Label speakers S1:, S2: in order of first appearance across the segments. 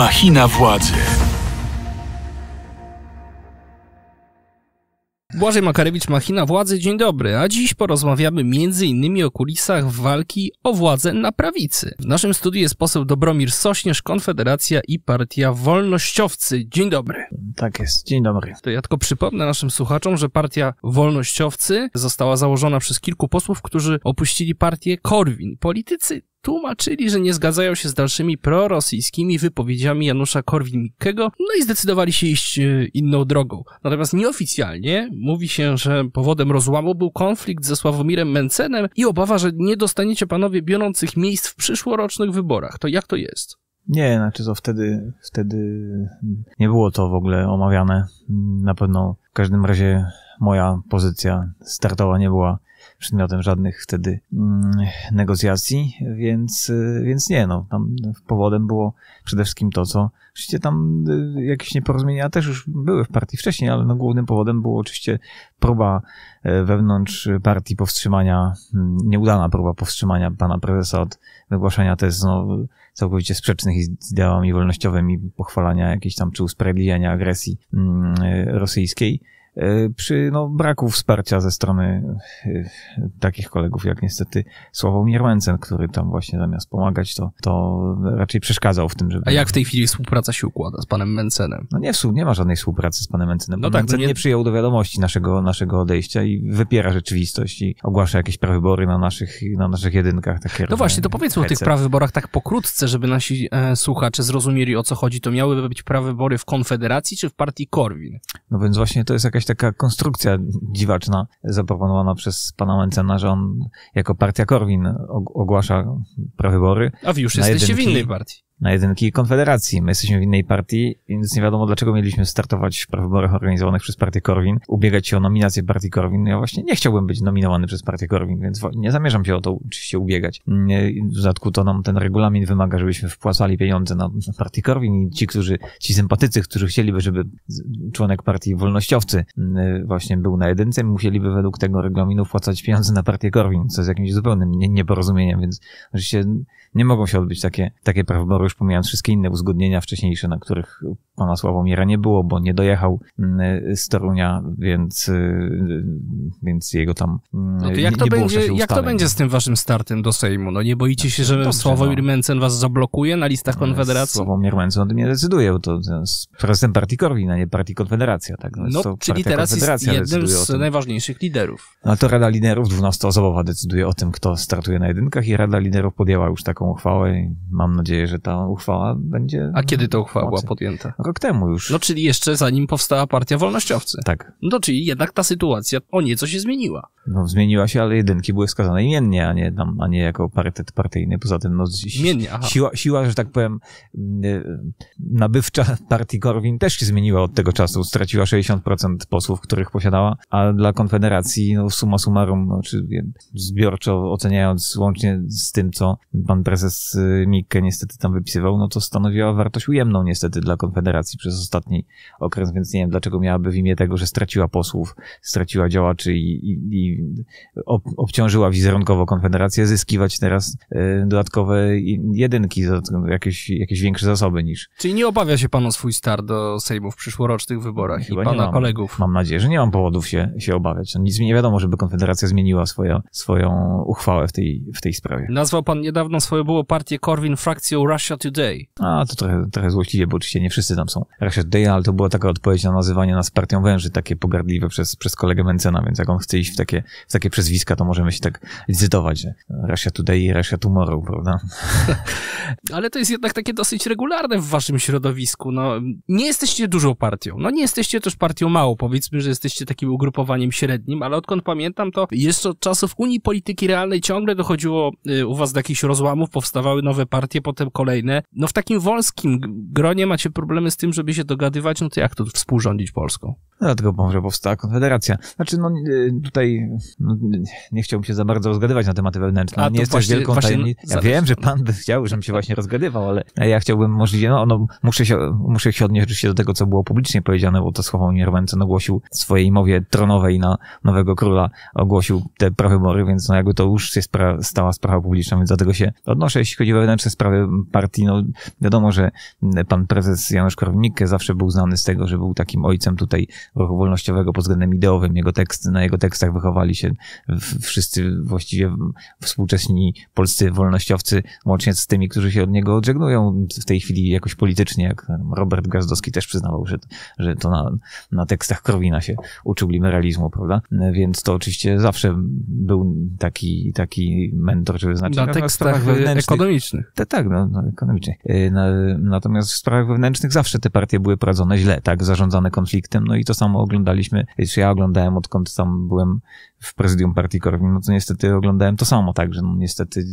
S1: Machina władzy. Błażej Makarewicz, Machina Władzy, dzień dobry, a dziś porozmawiamy m.in. o kulisach walki o władzę na prawicy. W naszym studiu jest poseł Dobromir Sośnierz, Konfederacja i Partia Wolnościowcy. Dzień dobry. Tak jest, dzień dobry. To ja tylko przypomnę naszym słuchaczom, że Partia Wolnościowcy została założona przez kilku posłów, którzy opuścili partię Korwin. Politycy tłumaczyli, że nie zgadzają się z dalszymi prorosyjskimi wypowiedziami Janusza Korwin-Mikkego, no i zdecydowali się iść e, inną drogą. Natomiast nieoficjalnie mówi się, że powodem rozłamu był konflikt ze Sławomirem Mencenem i obawa, że nie dostaniecie panowie biorących miejsc w przyszłorocznych wyborach. To jak to jest?
S2: Nie, znaczy to wtedy, wtedy nie było to w ogóle omawiane. Na pewno w każdym razie moja pozycja startowa nie była przedmiotem żadnych wtedy mm, negocjacji, więc, y, więc nie, no, tam powodem było przede wszystkim to, co oczywiście tam y, jakieś nieporozumienia też już były w partii wcześniej, ale no, głównym powodem było oczywiście próba e, wewnątrz partii powstrzymania, mm, nieudana próba powstrzymania pana prezesa od wygłaszania tez no, całkowicie sprzecznych z ideami wolnościowymi, pochwalania jakiejś tam czy usprawiedliwiania agresji mm, e, rosyjskiej. E, przy no, braku wsparcia ze strony e, takich kolegów jak niestety Sławomir Łęcen, który tam właśnie zamiast pomagać, to, to raczej przeszkadzał w tym, żeby... A jak w tej chwili współpraca się układa z panem Mencenem? No nie, nie ma żadnej współpracy z panem Mencenem. No tak, Mencen nie... nie... przyjął do wiadomości naszego, naszego odejścia i wypiera rzeczywistość i ogłasza jakieś prawybory na naszych, na naszych jedynkach. Takie no właśnie, to powiedzmy hece. o tych
S1: prawyborach tak pokrótce, żeby nasi e, słuchacze zrozumieli o co chodzi. To miałyby być prawybory w Konfederacji czy w partii Korwin?
S2: No więc właśnie to jest jakaś jakaś taka konstrukcja dziwaczna zaproponowana przez pana Mencena, że on jako partia Korwin ogłasza prawybory. A wy już jesteście w innej partii na jedynki Konfederacji. My jesteśmy w innej partii, więc nie wiadomo dlaczego mieliśmy startować w prawyborach organizowanych przez partię Korwin, ubiegać się o nominację partii Korwin. No ja właśnie nie chciałbym być nominowany przez partię Korwin, więc nie zamierzam się o to oczywiście ubiegać. W dodatku to nam ten regulamin wymaga, żebyśmy wpłacali pieniądze na, partię Korwin i ci, którzy, ci sympatycy, którzy chcieliby, żeby członek partii wolnościowcy właśnie był na jedynce, musieliby według tego regulaminu wpłacać pieniądze na partię Korwin, co jest jakimś zupełnym nieporozumieniem, więc oczywiście nie mogą się odbyć takie, takie prawybory już pomijając wszystkie inne uzgodnienia wcześniejsze, na których pana Sławomira nie było, bo nie dojechał mm, z Torunia, więc, y, y, więc jego tam no y, jak nie, to nie będzie, Jak to będzie no. z tym waszym startem do Sejmu? No nie boicie się, tak, że Sławomir no. Mencen was zablokuje na listach Konfederacji? Sławomir Mencen o tym nie decyduje, bo to jest prezydent partii Korwin, a nie partii Konfederacja. Tak? No, no czyli teraz jest jednym z
S1: najważniejszych liderów.
S2: No to Rada Liderów 12-osobowa decyduje o tym, kto startuje na jedynkach i Rada Liderów podjęła już taką uchwałę i mam nadzieję, że ta uchwała będzie. A kiedy ta uchwała była podjęta? Rok temu już.
S1: No czyli jeszcze zanim powstała partia wolnościowcy. Tak. No czyli jednak ta sytuacja o nieco się zmieniła.
S2: No zmieniła się, ale jedynki były wskazane imiennie, a nie, tam, a nie jako parytet partyjny. Poza tym no, imiennie, aha. Siła, siła, że tak powiem, mm, y, nabywcza partii Korwin też się zmieniła od tego czasu. Straciła 60% posłów, których posiadała, a dla Konfederacji no, suma summarum, no, czy zbiorczo oceniając łącznie z tym, co pan prezes y, Mikke niestety tam wypisywał, no to stanowiła wartość ujemną niestety dla Konfederacji przez ostatni okres, więc nie wiem dlaczego miałaby w imię tego, że straciła posłów, straciła działaczy i, i, i ob, obciążyła wizerunkowo Konfederację, zyskiwać teraz y, dodatkowe jedynki, jakieś, jakieś większe zasoby niż.
S1: Czyli nie obawia się pan o swój start do Sejmu w przyszłorocznych wyborach Chyba i pana mam. kolegów?
S2: Mam nadzieję, że nie mam powodów się, się obawiać. No, nic mi nie wiadomo, żeby Konfederacja zmieniła swoją, swoją uchwałę w tej, w tej sprawie.
S1: Nazwał pan niedawno swoją było partię Korwin frakcją Russia Shut
S2: A, to trochę, trochę złośliwie, bo oczywiście nie wszyscy tam są. Russia Today, ale to była taka odpowiedź na nazywanie nas partią węży, takie pogardliwe przez, przez kolegę Mencena, więc jak on chce iść w takie, w takie przezwiska, to możemy się tak licytować, że Russia Today i Russia Tomorrow, prawda?
S1: ale to jest jednak takie dosyć regularne w waszym środowisku. No, nie jesteście dużą partią. No, nie jesteście też partią małą. Powiedzmy, że jesteście takim ugrupowaniem średnim, ale odkąd pamiętam, to jeszcze od czasów Unii Polityki Realnej ciągle dochodziło y, u was do jakichś rozłamów, powstawały nowe partie, potem kolejne kolejne. No w takim wolskim gronie macie problemy z tym, żeby się
S2: dogadywać, no to jak to współrządzić Polską? Dlatego no, może powstała Konfederacja. Znaczy, no y, tutaj no, nie chciałbym się za bardzo rozgadywać na tematy wewnętrzne. A no, nie jest właśnie, wielką tajemnicą. Ja wiem, że pan by chciał, żebym się właśnie rozgadywał, ale ja chciałbym możliwie, no, no muszę, się, muszę się odnieść do tego, co było publicznie powiedziane, bo to z chową Nierwęcen no, ogłosił w swojej mowie tronowej na nowego króla, ogłosił te mory, więc no jakby to już jest pra stała sprawa publiczna, więc dlatego tego się odnoszę. Jeśli chodzi o wewnętrzne sprawy partii, partii, no wiadomo, że pan prezes Janusz Korwin-Mikke zawsze był znany z tego, że był takim ojcem tutaj ruchu wolnościowego pod względem ideowym. Jego tekst, na jego tekstach wychowali się wszyscy właściwie współczesni polscy wolnościowcy, łącznie z tymi, którzy się od niego odżegnują w tej chwili jakoś politycznie, jak Robert Gazdowski też przyznawał, że, że to na, na tekstach Korwina się uczył liberalizmu, prawda? Więc to oczywiście zawsze był taki, taki mentor, czy wyznacznik. Na tekstach ekonomicznych. Tak, tak no, no ekonomicznych. Natomiast w sprawach wewnętrznych zawsze te partie były prowadzone źle, tak, zarządzane konfliktem, no i to samo oglądaliśmy, czy ja oglądałem, odkąd tam byłem w prezydium partii Korwin, no to niestety oglądałem to samo, także no niestety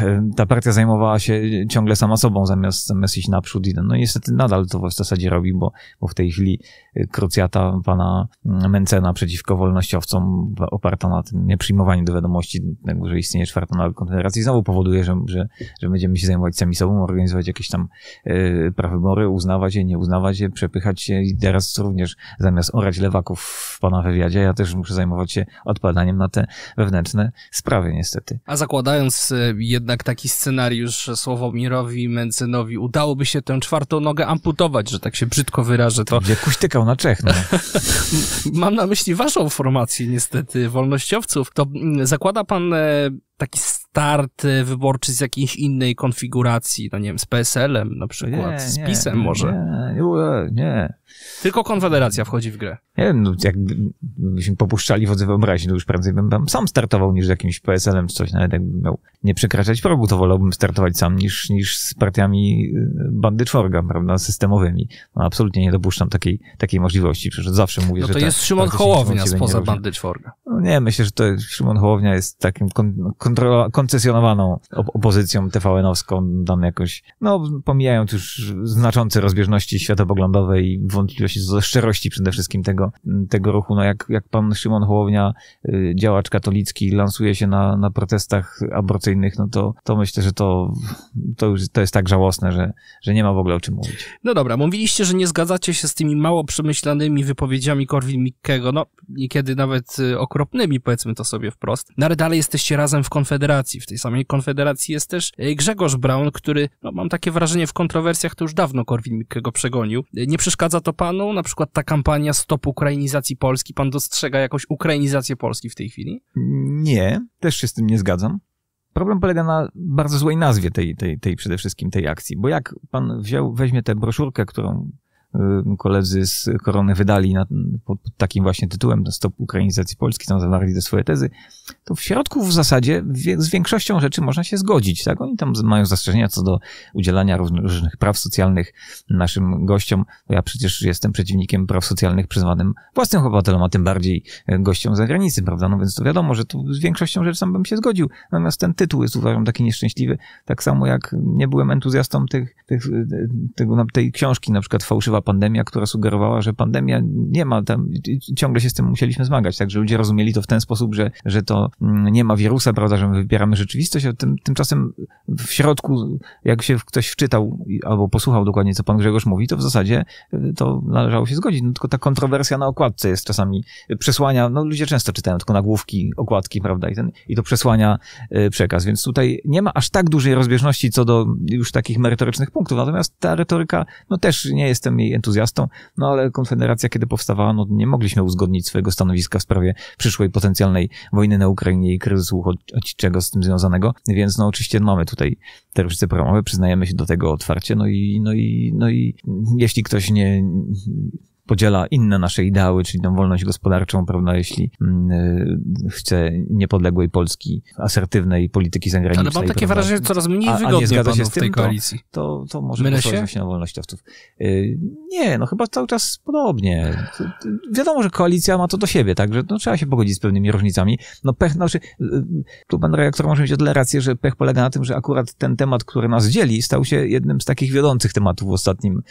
S2: e, ta partia zajmowała się ciągle sama sobą, zamiast, zamiast iść naprzód i no niestety nadal to w zasadzie robi, bo, bo w tej chwili e, krucjata pana mm, Mencena przeciwko wolnościowcom oparta na tym nieprzyjmowaniu do wiadomości, że istnieje czwarta nowa konfederacji znowu powoduje, że, że, że będziemy się zajmować sami sobą organizować jakieś tam e, prawybory, uznawać je, nie uznawać je, przepychać je i teraz również zamiast orać lewaków w pana wywiadzie, ja też muszę zajmować się odpadaniem na te wewnętrzne sprawy niestety.
S1: A zakładając e, jednak taki scenariusz Sławomirowi Mencenowi udałoby się tę czwartą nogę amputować, że tak się
S2: brzydko wyrażę, to... Gdzie kuśtykał na Czech, no.
S1: Mam na myśli waszą formację niestety, wolnościowców. To mm, zakłada pan e, taki scenariusz start e, wyborczy z jakiejś innej konfiguracji, no nie wiem, z PSL-em na przykład, nie, z PiS-em nie, może. Nie, nie. Tylko Konfederacja wchodzi w grę.
S2: Nie wiem, no, jakbyśmy popuszczali wodzy wyobraźni, to już prędzej bym tam sam startował niż z jakimś PSL-em czy coś, nawet jakbym miał nie przekraczać progu, to wolałbym startować sam niż, niż z partiami e, bandy czworga, prawda, systemowymi. No, absolutnie nie dopuszczam takiej, takiej możliwości, przecież zawsze mówię, no to że... to jest ta, Szymon Hołownia spoza bandy czworga. No, nie, myślę, że to Szymon Hołownia jest takim kontrola, koncesjonowaną tak. opozycją TVN-owską, tam jakoś, no pomijając już znaczące rozbieżności światopoglądowe i wątpliwości ze szczerości przede wszystkim tego, tego ruchu, no jak, jak pan Szymon Hołownia, y, działacz katolicki, lansuje się na, na protestach aborcyjnych, no to, to myślę, że to, to już to jest tak żałosne, że, że nie ma w ogóle o czym mówić.
S1: No dobra, mówiliście, że nie zgadzacie się z tymi mało przemyślanymi wypowiedziami Korwin-Mikkego, no niekiedy nawet y, okropnymi, powiedzmy to sobie wprost, no ale dalej jesteście razem w Konfederacji Konfederacji. W tej samej Konfederacji jest też e, Grzegorz Braun, który, no, mam takie wrażenie, w kontrowersjach to już dawno Korwin-Mikkego przegonił. E, nie przeszkadza to panu? Na przykład ta kampania Stop Ukrainizacji Polski, pan dostrzega jakąś ukrainizację Polski w tej chwili?
S2: Nie, też się z tym nie zgadzam. Problem polega na bardzo złej nazwie tej, tej, tej przede wszystkim tej akcji, bo jak pan wziął, weźmie tę broszurkę, którą Y, koledzy z Korony wydali na, pod, pod, takim właśnie tytułem Stop Ukrainizacji Polski, tam zawarli te swoje tezy, to w środku w zasadzie wie, z większością rzeczy można się zgodzić. Tak? Oni tam mają zastrzeżenia co do udzielania różnych, praw socjalnych naszym gościom. Ja przecież jestem przeciwnikiem praw socjalnych przyznanym własnym obywatelom, a tym bardziej e, gościom z zagranicy, prawda? No więc to wiadomo, że tu z większością rzeczy sam bym się zgodził. Natomiast ten tytuł jest uważam taki nieszczęśliwy, tak samo jak nie byłem entuzjastą tych, tych, e, tej książki, na przykład Fałszywa była pandemia, która sugerowała, że pandemia nie ma tam, ciągle się z tym musieliśmy zmagać, także ludzie rozumieli to w ten sposób, że, że to mm, nie ma wirusa, prawda, że my wybieramy rzeczywistość, a tym, tymczasem w środku, jak się ktoś wczytał albo posłuchał dokładnie, co pan Grzegorz mówi, to w zasadzie y, to należało się zgodzić. No, tylko ta kontrowersja na okładce jest czasami, y, przesłania, no ludzie często czytają tylko nagłówki, okładki, prawda, i, ten, i to przesłania y, przekaz, więc tutaj nie ma aż tak dużej rozbieżności co do już takich merytorycznych punktów, natomiast ta retoryka, no też nie jestem jej jej entuzjastą, no ale Konfederacja, kiedy powstawała, no nie mogliśmy uzgodnić swojego stanowiska w sprawie przyszłej potencjalnej wojny na Ukrainie i kryzysu uchodźczego z tym związanego, więc no oczywiście mamy tutaj te różnice programowe, przyznajemy się do tego otwarcie, no i, no i, no i jeśli ktoś nie, podziela inne nasze ideały, czyli tą wolność gospodarczą, prawda, jeśli mm, y, chce niepodległej Polski, asertywnej polityki zagranicznej. Ale mam tak takie prawda, wrażenie, coraz mniej wygodnie a nie zgadza się z tym, tej koalicji. To, to, to może Mylę się? na wolnościowców. Y, nie, no chyba cały czas podobnie. Wiadomo, że koalicja ma to do siebie, także no, trzeba się pogodzić z pewnymi różnicami. No pech, no, znaczy, y, tu pan reaktor może mieć o tyle rację, że pech polega na tym, że akurat ten temat, który nas dzieli, stał się jednym z takich wiodących tematów w ostatnim,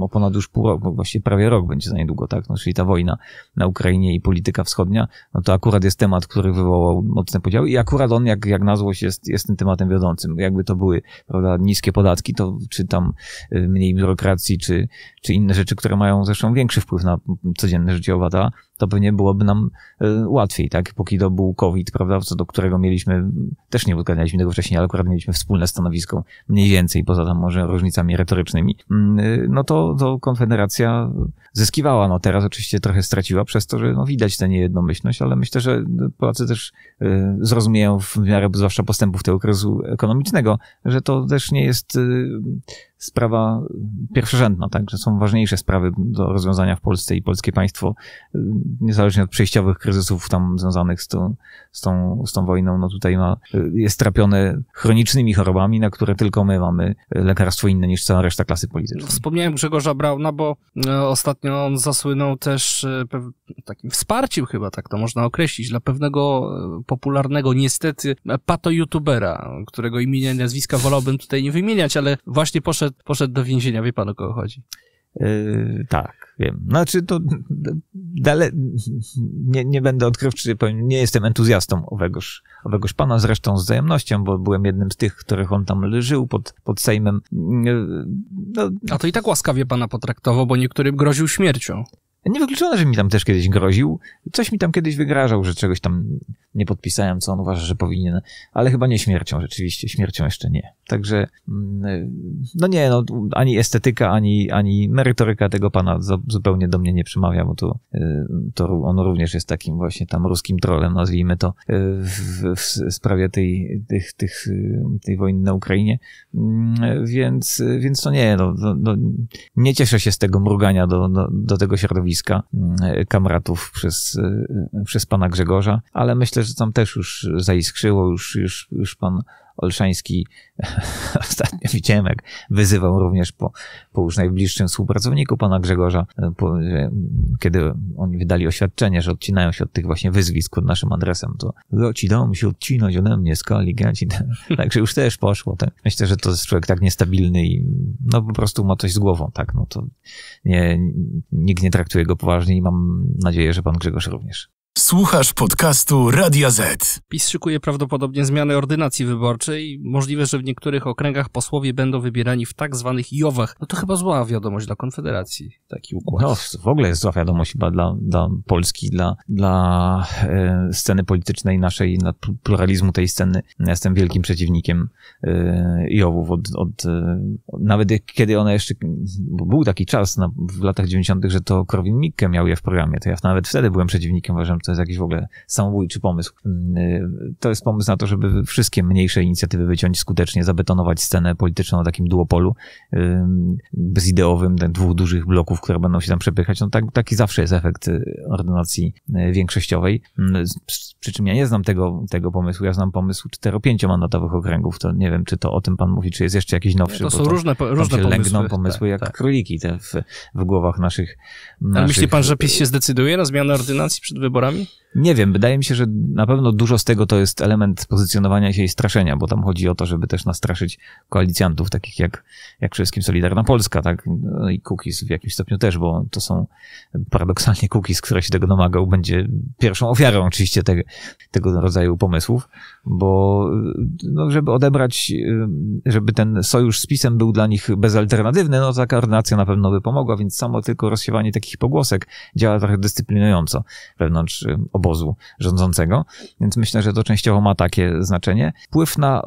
S2: o ponad już pół roku, właściwie prawie rok będzie za niedługo, tak? No, czyli ta wojna na Ukrainie i polityka wschodnia, no to akurat jest temat, który wywołał mocne podziały i akurat on, jak, jak na złość, jest, jest tym tematem wiodącym. Jakby to były, prawda, niskie podatki, to czy tam y, mniej biurokracji, czy, czy inne rzeczy, które mają zresztą większy wpływ na codzienne życie obywatela, to pewnie byłoby nam e, łatwiej, tak? Póki to był COVID, prawda? Co do którego mieliśmy, też nie uzgadnialiśmy tego wcześniej, ale akurat mieliśmy wspólne stanowisko, mniej więcej, poza tam może różnicami retorycznymi, mm, e, no to, to Konfederacja zyskiwała. No teraz oczywiście trochę straciła przez to, że no, widać tę niejednomyślność, ale myślę, że Polacy też e, zrozumieją w miarę zwłaszcza postępów tego kryzysu ekonomicznego, że to też nie jest sprawa y, pierwszorzędna, tak, że są ważniejsze sprawy do rozwiązania w Polsce i polskie państwo, y, niezależnie od przejściowych kryzysów tam związanych z tą, z tą, z tą wojną, no tutaj ma, y, jest trapione chronicznymi chorobami, na które tylko my mamy lekarstwo inne niż cała reszta klasy politycznej.
S1: Wspomniałem Grzegorza Brauna, bo ostatnio on zasłynął też takim wsparciem chyba, tak to można określić, dla pewnego popularnego, niestety, pato-youtubera, którego imienia i nazwiska wolałbym tutaj nie wymieniać, ale właśnie poszedł poszedł, poszedł do więzienia, wie pan o kogo chodzi.
S2: Yy, tak, wiem. Znaczy to dale... nie, nie będę odkrywczy, powiem, nie jestem entuzjastą owegoż, owegoż pana, zresztą z wzajemnością, bo byłem jednym z tych, których on tam leżył pod, pod Sejmem. Yy, no. A to i tak łaskawie pana potraktował, bo niektórym groził śmiercią. Niewykluczone, że mi tam też kiedyś groził. Coś mi tam kiedyś wygrażał, że czegoś tam nie podpisałem, co on uważa, że powinien. Ale chyba nie śmiercią, rzeczywiście. Śmiercią jeszcze nie. Także, mm, y, no nie, no, ani estetyka, ani, ani merytoryka tego pana zupełnie do mnie nie przemawia, bo to, y, to on również jest takim właśnie tam ruskim trolem, nazwijmy to, y, w, w sprawie tej, tych, tych, tej wojny na Ukrainie. Mm, więc, więc to nie, no, no, no, nie cieszę się z tego mrugania do, do, do tego środowiska nazwiska mm, kamratów przez, y, y, przez pana Grzegorza, ale myślę, że tam też już zaiskrzyło, już, już, już pan Olszański ostatnio widziałem, jak wyzywał również po, po już najbliższym współpracowniku pana Grzegorza, e, po, kiedy oni wydali oświadczenie, że odcinają się od tych właśnie wyzwisk pod naszym adresem, to ci dom się odcinać ode mnie, skali, tak Także już też poszło. Tak. Myślę, że to jest człowiek tak niestabilny i no po prostu ma coś z głową, tak, no to nie, nikt nie traktuje go poważnie i mam nadzieję, że pan Grzegorz również. Słuchasz podcastu Radia Z.
S1: PiS szykuje prawdopodobnie zmianę ordynacji wyborczej. Możliwe, że w niektórych okręgach posłowie będą wybierani w tak zwanych JOWach. No to chyba zła wiadomość dla Konfederacji,
S2: taki układ. No, w ogóle jest zła wiadomość chyba dla, dla Polski, dla, dla e, sceny politycznej naszej, dla pluralizmu tej sceny. Ja jestem wielkim przeciwnikiem e, JOWów. Od, od, e, nawet kiedy one jeszcze... był taki czas na, w latach 90., że to Korwin-Mikke miał je w programie, to ja nawet wtedy byłem przeciwnikiem, uważam, to jest jakiś w ogóle samobójczy pomysł. Mm, y, to jest pomysł na to, żeby wszystkie mniejsze inicjatywy wyciąć skutecznie, zabetonować scenę polityczną na takim duopolu bezideowym, tak, dwóch dużych bloków, które będą się tam przepychać. No tak, taki zawsze jest efekt y, ordynacji y, większościowej. Mm, przy czym ja nie znam tego, tego pomysłu. Ja znam pomysł 4-5 mandatowych okręgów. To nie wiem, czy to o tym pan mówi, czy jest jeszcze jakiś nowszy. to są różne, różne pomysły. lęgną pomysły tak, jak tak. króliki te w, w głowach naszych, naszych... Ale myśli pan, że PiS się
S1: zdecyduje na zmianę ordynacji przed wyborami?
S2: Nie wiem, wydaje mi się, że na pewno dużo z tego to jest element pozycjonowania się i straszenia, bo tam chodzi o to, żeby też nastraszyć koalicjantów, takich jak, jak przede wszystkim Solidarna Polska, tak? No I Cookies w jakimś stopniu też, bo to są paradoksalnie Cookies, które się tego domagał, będzie pierwszą ofiarą oczywiście te, tego rodzaju pomysłów, bo no, żeby odebrać, y, żeby ten sojusz z PiSem był dla nich bezalternatywny, no taka ordynacja na pewno by pomogła, więc samo tylko rozsiewanie takich pogłosek działa trochę dyscyplinująco wewnątrz obozu rządzącego, więc myślę, że to częściowo ma takie znaczenie. Wpływ na, y,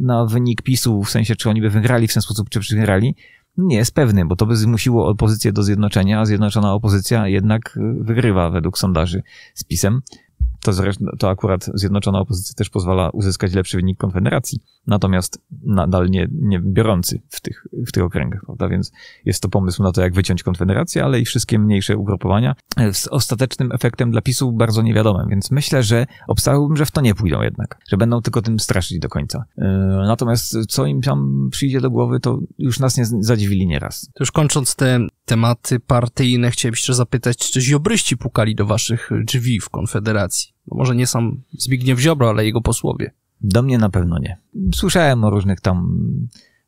S2: na wynik PiSu, w sensie czy oni by wygrali w ten sposób, czy przegrali, nie jest pewny, bo to by zmusiło opozycję do zjednoczenia, a zjednoczona opozycja jednak y, wygrywa według sondaży z PiSem, to, to akurat zjednoczona opozycja też pozwala uzyskać lepszy wynik Konfederacji, natomiast nadal nie, nie biorący w tych, w tych okręgach, prawda? Więc jest to pomysł na to, jak wyciąć Konfederację, ale i wszystkie mniejsze ugrupowania e, z ostatecznym efektem dla PiSu bardzo niewiadomym, więc myślę, że obstawiałbym, że w to nie pójdą jednak, że będą tylko tym straszyć do końca. E, natomiast co im tam przyjdzie do głowy, to już nas nie zadziwili nieraz. To już kończąc te tematy
S1: partyjne, chciałem jeszcze zapytać, czy ziobryści pukali do waszych drzwi w Konfederacji?
S2: No może nie sam Zbigniew Ziobro, ale jego posłowie. Do mnie na pewno nie. Słyszałem o różnych tam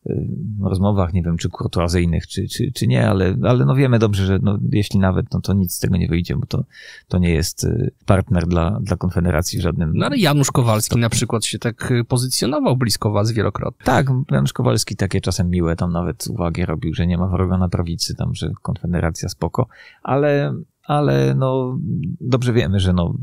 S2: y, rozmowach, nie wiem, czy kurtuazyjnych, czy, czy, czy nie, ale, ale no wiemy dobrze, że no, jeśli nawet, no to nic z tego nie wyjdzie, bo to, to nie jest y, partner dla, dla Konfederacji w żadnym... No ale Janusz Kowalski na przykład się tak y, pozycjonował blisko was wielokrotnie. Tak, Janusz Kowalski takie czasem miłe tam nawet uwagi robił, że nie ma wroga na prawicy, tam, że Konfederacja spoko, ale ale no, dobrze wiemy, że no,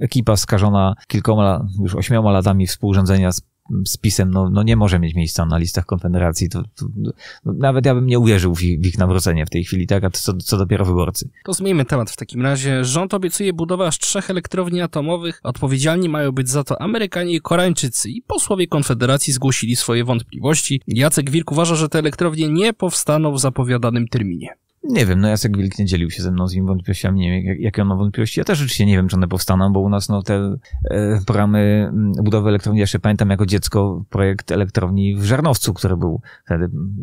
S2: ekipa skażona kilkoma, już ośmioma latami współrządzenia z z PiSem no, no nie może mieć miejsca na listach Konfederacji. To, to, no, nawet ja bym nie uwierzył w ich, w ich nawrócenie w tej chwili, tak? A to co, co dopiero wyborcy.
S1: To zmieńmy temat w takim razie. Rząd obiecuje budowę aż trzech elektrowni atomowych. Odpowiedzialni mają być za to Amerykanie i Koreańczycy. I posłowie Konfederacji zgłosili
S2: swoje wątpliwości. Jacek Wilk uważa, że te elektrownie nie powstaną w zapowiadanym terminie. Nie wiem, no Jacek Wilk nie dzielił się ze mną z nimi wątpliwościami, nie wiem jak, jakie on ma wątpliwości. Ja też rzeczywiście nie wiem, czy one powstaną, bo u nas no, te e, programy mm, budowy elektrowni, ja jeszcze pamiętam jako dziecko projekt elektrowni w Żarnowcu, który był wtedy mm,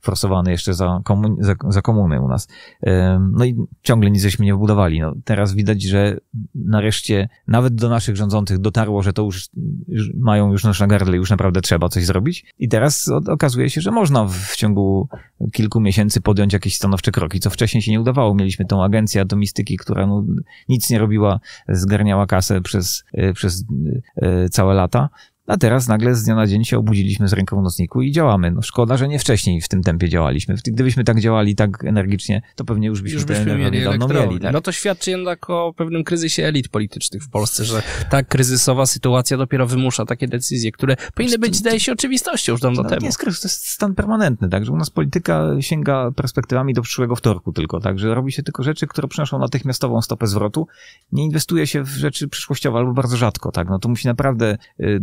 S2: forsowany jeszcze za, komun, za, za komuny u nas. E, no i ciągle nic żeśmy nie budowali. No, teraz widać, że nareszcie nawet do naszych rządzących dotarło, że to już, już mają już nasz na gardle, już naprawdę trzeba coś zrobić. I teraz o, okazuje się, że można w, w ciągu kilku miesięcy podjąć jakieś stanowcze i co wcześniej się nie udawało. Mieliśmy tą agencję atomistyki, która no, nic nie robiła, zgarniała kasę przez, y, przez y, y, całe lata. A teraz nagle z dnia na dzień się obudziliśmy z ręką w nocniku i działamy. No szkoda, że nie wcześniej w tym tempie działaliśmy. Gdybyśmy tak działali tak energicznie, to pewnie już byśmy, już byśmy mieli dawno mieli. Tak.
S1: No to świadczy jednak o pewnym kryzysie elit politycznych w Polsce, że ta kryzysowa sytuacja dopiero wymusza takie decyzje, które powinny być, zdaje się, oczywistością już dawno no, temu. Nie jest
S2: kryzys, to jest stan permanentny, tak? Że u nas polityka sięga perspektywami do przyszłego wtorku tylko, tak? Że robi się tylko rzeczy, które przynoszą natychmiastową stopę zwrotu. Nie inwestuje się w rzeczy przyszłościowe albo bardzo rzadko, tak? No to musi naprawdę... Yy,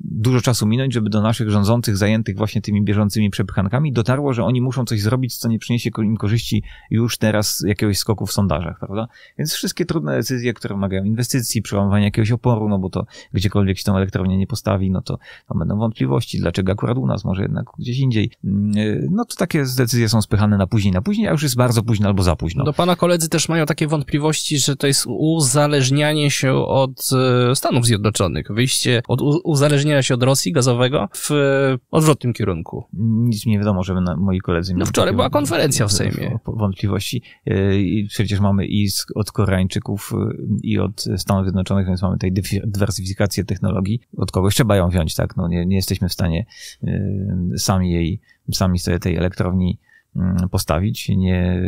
S2: dużo czasu minąć, żeby do naszych rządzących zajętych właśnie tymi bieżącymi przepychankami dotarło, że oni muszą coś zrobić, co nie przyniesie im korzyści już teraz jakiegoś skoku w sondażach, prawda? Więc wszystkie trudne decyzje, które wymagają inwestycji, przełamywania jakiegoś oporu, no bo to gdziekolwiek się tą elektrownię nie postawi, no to będą wątpliwości, dlaczego akurat u nas, może jednak gdzieś indziej. Mm, y, no to takie decyzje są spychane na później, na później, a już jest bardzo późno albo za późno.
S1: Do no, pana koledzy też mają takie wątpliwości, że to jest uzależnianie się od y, Stanów Zjednoczonych, wyjście od uzależnienia uzależnienia się od Rosji gazowego w e,
S2: odwrotnym kierunku. Nic mi nie wiadomo, żeby na, moi koledzy... No wczoraj była konferencja w Sejmie. Wątpliwości. E, I przecież mamy i od Koreańczyków, e, i od Stanów Zjednoczonych, więc mamy tutaj dywersyfikację technologii. Od kogoś trzeba ją wziąć, tak? No nie, nie jesteśmy w stanie sami jej, sami sobie tej elektrowni Mm, postawić. Nie,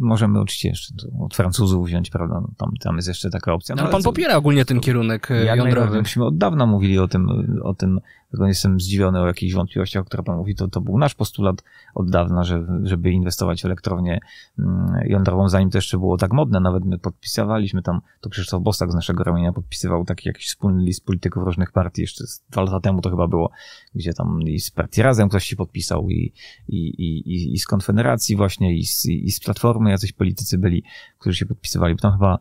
S2: możemy oczywiście jeszcze od Francuzów wziąć, prawda? No, tam, tam jest jeszcze taka opcja. No, no ale pan popiera ogólnie ten kierunek e, Ja jądrowy. Myśmy od dawna mówili o tym, o tym nie jestem zdziwiony o jakichś wątpliwościach, o których pan mówi. To, to był nasz postulat od dawna, że, żeby inwestować w elektrownię mm, jądrową, zanim to jeszcze było tak modne. Nawet my podpisywaliśmy tam, to Krzysztof Bostak z naszego ramienia podpisywał taki jakiś wspólny list polityków różnych partii, jeszcze dwa lata temu to chyba było, gdzie tam i z partii Razem ktoś się podpisał i, i, i, i z Konfederacji właśnie, i z, i z Platformy jacyś politycy byli, którzy się podpisywali. Bo tam chyba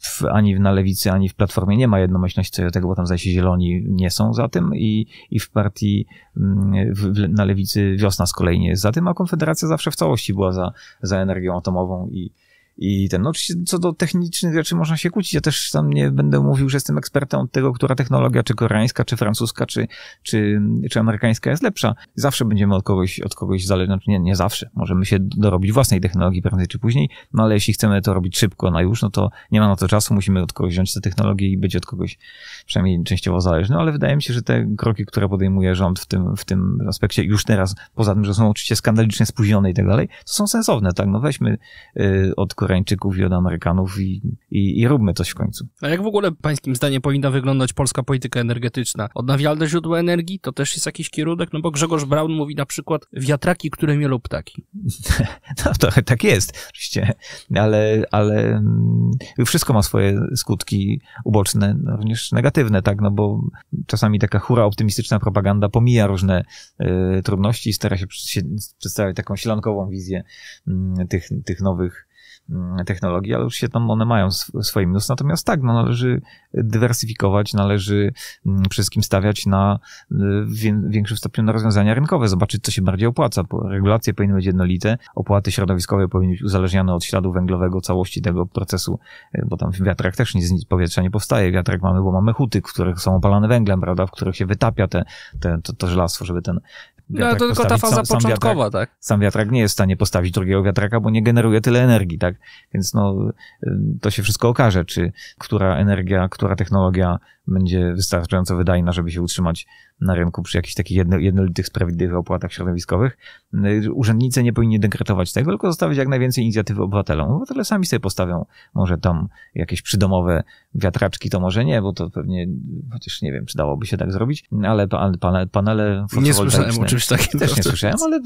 S2: w, ani na Lewicy, ani w Platformie nie ma jednomyślności co do tego, bo tam zaś zieloni nie są za tym, i, i w partii mm, w, na lewicy Wiosna z kolei nie jest za tym, a Konfederacja zawsze w całości była za, za energią atomową i, i ten, no oczywiście co do technicznych rzeczy można się kłócić. Ja też tam nie będę mówił, że jestem ekspertem od tego, która technologia, czy koreańska, czy francuska, czy, czy, czy amerykańska jest lepsza. Zawsze będziemy od kogoś, od kogoś zależni, znaczy nie, nie zawsze. Możemy się dorobić własnej technologii prędzej czy później, no ale jeśli chcemy to robić szybko, na no już, no to nie ma na to czasu, musimy od kogoś wziąć te technologie i być od kogoś przynajmniej częściowo zależny, no ale wydaje mi się, że te kroki, które podejmuje rząd w tym, w tym aspekcie już teraz, poza tym, że są oczywiście skandalicznie spóźnione i tak dalej, to są sensowne, tak? No weźmy y, od Koreańczyków i od Amerykanów i, i, i róbmy coś w końcu.
S1: A jak w ogóle pańskim zdaniem powinna wyglądać polska polityka energetyczna? Odnawialne źródła energii to też jest jakiś kierunek? No bo Grzegorz Braun mówi na przykład wiatraki, które mielą ptaki.
S2: no trochę tak jest, oczywiście, ale, ale mm, wszystko ma swoje skutki uboczne, no, również negatywne, tak, no bo czasami taka hura optymistyczna propaganda pomija różne y, trudności i stara się przedstawiać taką ślankową wizję y, tych, tych nowych Mm, technologii, ale już się tam one mają swoje minusy. Natomiast tak, no, należy dywersyfikować, należy mm, wszystkim stawiać na y, większym stopniu na rozwiązania rynkowe, zobaczyć, co się bardziej opłaca. Regulacje powinny być jednolite, opłaty środowiskowe powinny być uzależnione od śladu węglowego, całości tego procesu, y, bo tam w wiatrach też nic z powietrza nie powstaje. Wiatrak mamy, bo mamy huty, które są opalane węglem, prawda, w których się wytapia te, te, to, to żelastwo, żeby ten no, to tylko ta faza sam, początkowa, sam wiatrak, tak? Sam wiatrak nie jest w stanie postawić drugiego wiatraka, bo nie generuje tyle energii, tak? Więc no, y, to się wszystko okaże, czy która energia, która technologia będzie wystarczająco wydajna, żeby się utrzymać na rynku przy jakichś takich jedno, jednolitych, sprawiedliwych opłatach środowiskowych. Y, urzędnicy nie powinni dekretować tego, tylko zostawić jak najwięcej inicjatywy obywatelom. Obywatele sami sobie postawią może tam jakieś przydomowe wiatraczki, to może nie, bo to pewnie, chociaż nie wiem, czy dałoby się tak zrobić, ale panele, panele Nie słyszałem o czymś takim. Też nie słyszałem, ale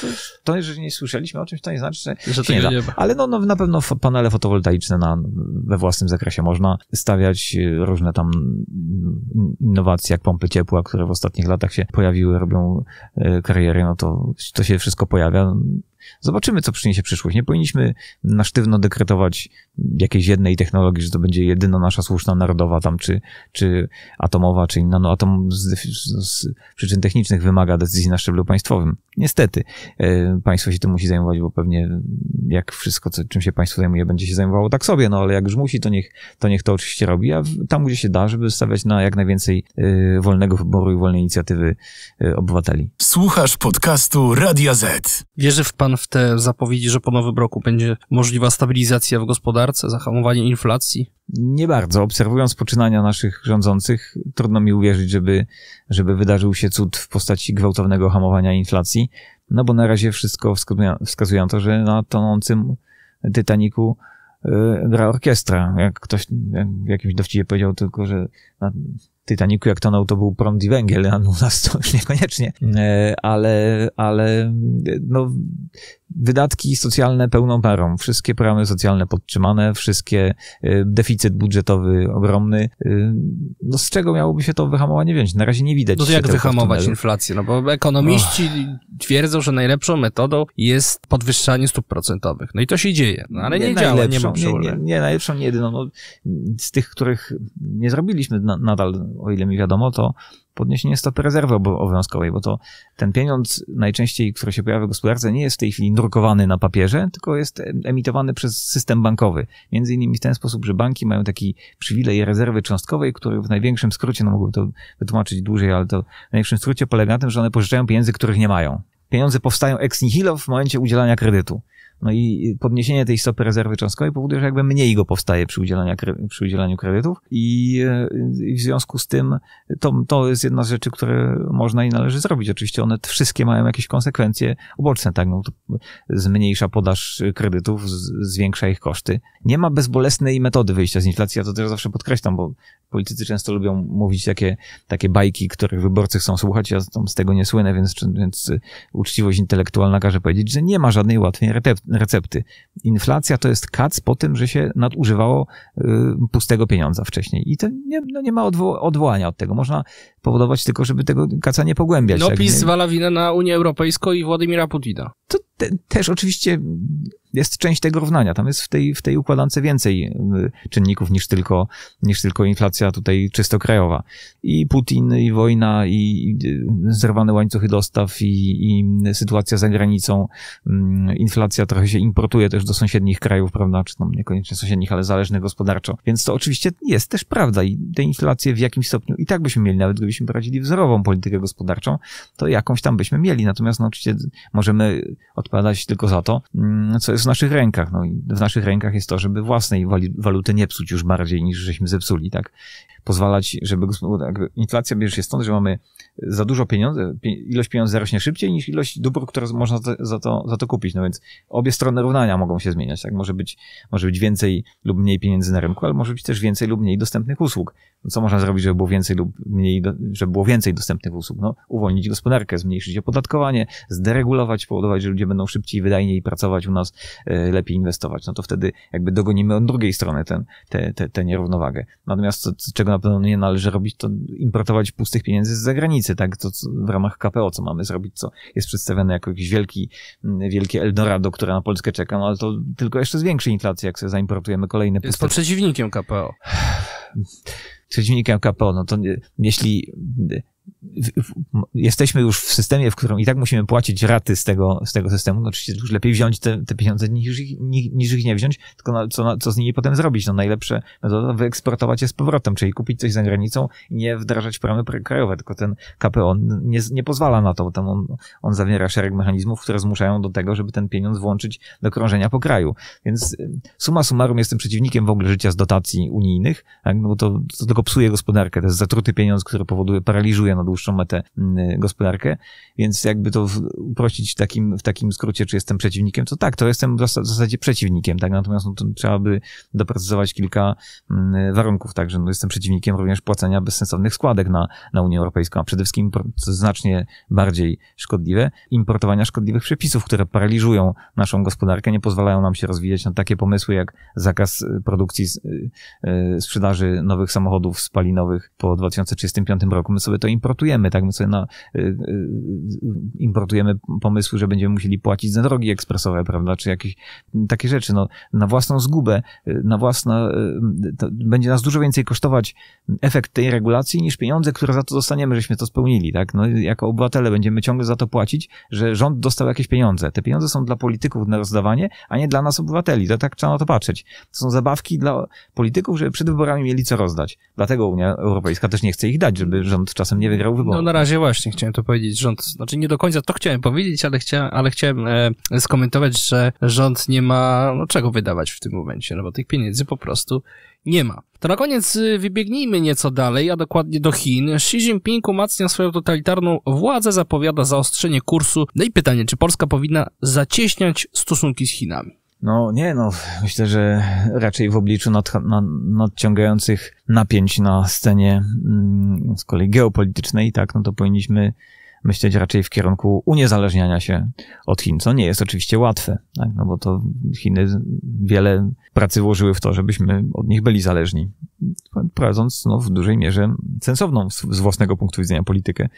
S2: to, to, że nie słyszeliśmy o czymś, to nie znaczy, że, że nie, nie Ale no, no, na pewno panele fotowoltaiczne na, we własnym zakresie można stawiać y, różne tam innowacje jak pompy ciepła, które w ostatnich latach się pojawiły, robią e, karierę, no to, to się wszystko pojawia. Zobaczymy, co przyniesie przyszłość. Nie powinniśmy na sztywno dekretować jakiejś jednej technologii, że to będzie jedyna nasza słuszna narodowa tam, czy, czy atomowa, czy inna. No atom z, z przyczyn technicznych wymaga decyzji na szczeblu państwowym. Niestety e, państwo się tym musi zajmować, bo pewnie jak wszystko, co, czym się państwo zajmuje, będzie się zajmowało tak sobie, no ale jak już musi, to niech to, niech to oczywiście robi, a tam, gdzie się da, żeby stawiać na jak najwięcej e, wolnego wyboru i wolnej inicjatywy y, obywateli.
S1: Słuchasz podcastu Radia
S2: Z. Wierzę w pan pan w te
S1: zapowiedzi, że po nowym roku będzie możliwa stabilizacja w gospodarce, zahamowanie inflacji?
S2: Nie bardzo. Obserwując poczynania naszych rządzących, trudno mi uwierzyć, żeby, żeby wydarzył się cud w postaci gwałtownego hamowania inflacji, no bo na razie wszystko wskazuje, wskazuje na to, że na tonącym Titaniku y, gra orkiestra. Jak ktoś w jakimś dowcipie powiedział tylko, że na, tytaniku, jak tonął, to był prąd i węgiel, a u nas to niekoniecznie, e, ale, ale no, wydatki socjalne pełną parą. Wszystkie programy socjalne podtrzymane, wszystkie y, deficyt budżetowy ogromny. Y, no z czego miałoby się to wyhamowanie wziąć? Na razie nie widać. No to jak wyhamować
S1: inflację? No bo ekonomiści oh. twierdzą, że najlepszą metodą jest podwyższanie
S2: stóp procentowych. No i to się dzieje, no, ale nie, nie działa, nie ma nie, nie, nie, najlepszą, nie jedyną. No, z tych, których nie zrobiliśmy na, nadal, o ile mi wiadomo, to podniesienie stopy rezerwy obowiązkowej, bo to ten pieniądz najczęściej, który się pojawia w gospodarce, nie jest w tej chwili drukowany na papierze, tylko jest emitowany przez system bankowy. Między innymi w ten sposób, że banki mają taki przywilej rezerwy cząstkowej, który w największym skrócie, no mogłbym to wytłumaczyć dłużej, ale to w największym skrócie polega na tym, że one pożyczają pieniędzy, których nie mają. Pieniądze powstają ex nihilo w momencie udzielania kredytu. No i podniesienie tej stopy rezerwy cząstkowej powoduje, że jakby mniej go powstaje przy, przy udzielaniu kredytów e, i w związku z tym to, to jest jedna z rzeczy, które można i należy zrobić. Oczywiście one wszystkie mają jakieś konsekwencje uboczne, tak? No, zmniejsza podaż kredytów, zwiększa ich koszty. Nie ma bezbolesnej metody wyjścia z inflacji, ja to też zawsze podkreślam, bo politycy często lubią mówić takie, takie bajki, których wyborcy chcą słuchać, ja z tego nie słynę, więc, więc uczciwość intelektualna każe powiedzieć, że nie ma żadnej łatwej recepty recepty. Inflacja to jest kac po tym, że się nadużywało y, pustego pieniądza wcześniej. I to nie, no nie ma odwo odwołania od tego. Można powodować tylko, żeby tego kaca nie pogłębiać. No tak? PiS zwala
S1: winę na Unię Europejską i Władimira Putina. To
S2: te, też oczywiście jest część tego równania. Tam jest w tej, w tej układance więcej y, czynników niż tylko, niż tylko inflacja tutaj czysto krajowa. I Putin, i wojna, i y, zerwane łańcuchy dostaw, i, i sytuacja za granicą. Mm, inflacja trochę się importuje też do sąsiednich krajów, prawda? Czy tam niekoniecznie sąsiednich, ale zależnych gospodarczo. Więc to oczywiście jest też prawda i te inflacje w jakimś stopniu i tak byśmy mieli, nawet gdybyśmy prowadzili wzorową politykę gospodarczą, to jakąś tam byśmy mieli. Natomiast no, oczywiście możemy odpowiadać tylko za to, mm, co jest naszych rękach. No i w naszych rękach jest to, żeby własnej waluty nie psuć już bardziej niż żeśmy zepsuli, tak? pozwalać, żeby tak, inflacja bierze się stąd, że mamy za dużo pieniędzy, ilość pieniędzy rośnie szybciej niż ilość dóbr, które można za to, za to kupić. No więc obie strony równania mogą się zmieniać. Tak? Może, być, może być więcej lub mniej pieniędzy na rynku, ale może być też więcej lub mniej dostępnych usług. No co można zrobić, żeby było więcej lub mniej, żeby było więcej dostępnych usług? No, uwolnić gospodarkę, zmniejszyć opodatkowanie, zderegulować, powodować, że ludzie będą szybciej, wydajniej pracować u nas, e, lepiej inwestować. No to wtedy jakby dogonimy od drugiej strony tę te, te, te nierównowagę. Natomiast czego pewno nie należy robić, to importować pustych pieniędzy z zagranicy, tak? To w ramach KPO, co mamy zrobić, co jest przedstawione jako jakiś wielki, mm, wielkie Eldorado, które na Polskę czeka, no ale to tylko jeszcze zwiększy inflację, jak sobie zaimportujemy kolejne puste... Jest pod przeciwnikiem KPO. Przeciwnikiem KPO, no to jeśli jesteśmy już w systemie, w którym i tak musimy płacić raty z tego, z tego systemu. No, oczywiście już lepiej wziąć te, te pieniądze niż ich, niż ich nie wziąć, tylko co, co z nimi potem zrobić? No najlepsze metoda wyeksportować je z powrotem, czyli kupić coś za granicą i nie wdrażać programy krajowe, tylko ten KPO nie, nie pozwala na to. bo Tam on, on zawiera szereg mechanizmów, które zmuszają do tego, żeby ten pieniądz włączyć do krążenia po kraju. Więc y, suma summarum jestem przeciwnikiem w ogóle życia z dotacji unijnych, tak? no bo to, to tylko psuje gospodarkę. To jest zatruty pieniądz, który powoduje, paraliżuje na dłuższą metę mm, gospodarkę. Więc jakby to uprościć w takim, w takim skrócie, czy jestem przeciwnikiem, to tak, to jestem w zasadzie przeciwnikiem, tak? Natomiast no, trzeba by doprecyzować kilka mm, warunków, także no, jestem przeciwnikiem również płacenia bezsensownych składek na, na Unię Europejską, a przede wszystkim, co znacznie bardziej szkodliwe, importowania szkodliwych przepisów, które paraliżują naszą gospodarkę, nie pozwalają nam się rozwijać na takie pomysły jak zakaz y, produkcji, y, y, sprzedaży nowych samochodów spalinowych po 2035 roku. My sobie to importujemy importujemy, tak? My sobie no, importujemy pomysły, że będziemy musieli płacić za drogi ekspresowe, prawda? Czy jakieś takie rzeczy, no, na własną zgubę, na własna, będzie nas dużo więcej kosztować efekt tej regulacji niż pieniądze, które za to dostaniemy, żeśmy to spełnili, tak? No, jako obywatele będziemy ciągle za to płacić, że rząd dostał jakieś pieniądze. Te pieniądze są dla polityków na rozdawanie, a nie dla nas obywateli. To tak trzeba na to patrzeć. To są zabawki dla polityków, żeby przed wyborami mieli co rozdać. Dlatego Unia Europejska też nie chce ich dać, żeby rząd czasem nie, wygrał wybory.
S1: No na razie właśnie chciałem to powiedzieć. Rząd, znaczy nie do końca to chciałem powiedzieć, ale, chciałem, ale chciałem e, skomentować, że rząd nie ma no, czego wydawać w tym momencie, no bo tych pieniędzy po prostu nie ma. To na koniec y, wybiegnijmy nieco dalej, a dokładnie do Chin. Xi Jinping umacnia swoją totalitarną władzę, zapowiada zaostrzenie kursu. No i pytanie, czy Polska powinna zacieśniać stosunki
S2: z Chinami? No nie, no myślę, że raczej w obliczu nad, nad, nadciągających napięć na scenie mm, z kolei geopolitycznej, tak, no to powinniśmy myśleć raczej w kierunku uniezależniania się od Chin, co nie jest oczywiście łatwe, tak, no bo to Chiny wiele pracy włożyły w to, żebyśmy od nich byli zależni, prowadząc no, w dużej mierze sensowną z własnego punktu widzenia politykę,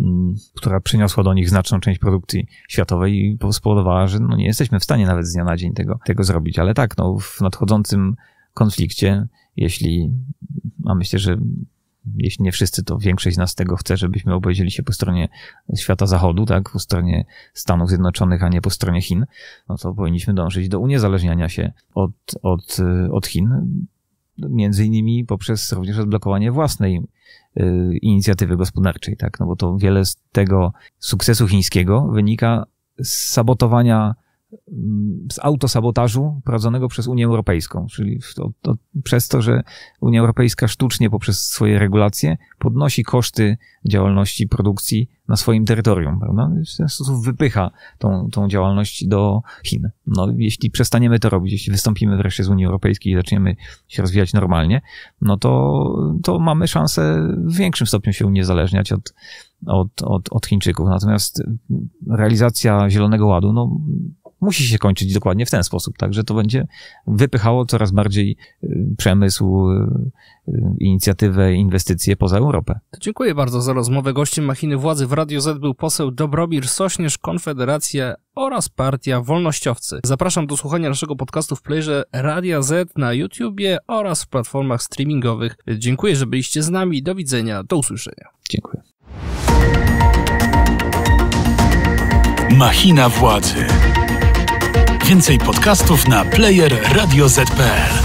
S2: mm, która przyniosła do nich znaczną część produkcji światowej i spowodowała, że no nie jesteśmy w stanie nawet z dnia na dzień tego, tego zrobić. Ale tak, no, w nadchodzącym konflikcie, jeśli, a myślę, że jeśli nie wszyscy, to większość z nas tego chce, żebyśmy obejrzeli się po stronie świata zachodu, tak, po stronie Stanów Zjednoczonych, a nie po stronie Chin, no to powinniśmy dążyć do uniezależniania się od, od, y, od Chin między innymi poprzez również odblokowanie własnej y, inicjatywy gospodarczej, tak? No bo to wiele z tego sukcesu chińskiego wynika z sabotowania Mm, z autosabotażu prowadzonego przez Unię Europejską, czyli to, to przez to, że Unia Europejska sztucznie poprzez swoje regulacje podnosi koszty działalności produkcji na swoim terytorium, prawda? W ten sposób wypycha tą, tą działalność do Chin. No, jeśli przestaniemy to robić, jeśli wystąpimy wreszcie z Unii Europejskiej i zaczniemy się rozwijać normalnie, no to, to mamy szansę w większym stopniu się uniezależniać od, od, od, od Chińczyków. Natomiast realizacja Zielonego Ładu, no, musi się kończyć dokładnie w ten sposób. Także to będzie wypychało coraz bardziej y, przemysł, y, inicjatywę, inwestycje poza Europę.
S1: Dziękuję bardzo za rozmowę. Gościem machiny władzy w Radio Z był poseł Dobrobir Sośnierz, Konfederacja oraz Partia Wolnościowcy. Zapraszam do słuchania naszego podcastu w playerze Radia Z na YouTubie oraz w platformach streamingowych. Dziękuję, że byliście z nami. Do widzenia, do usłyszenia. Dziękuję. Machina władzy.
S2: Więcej podcastów na player radioz.pl.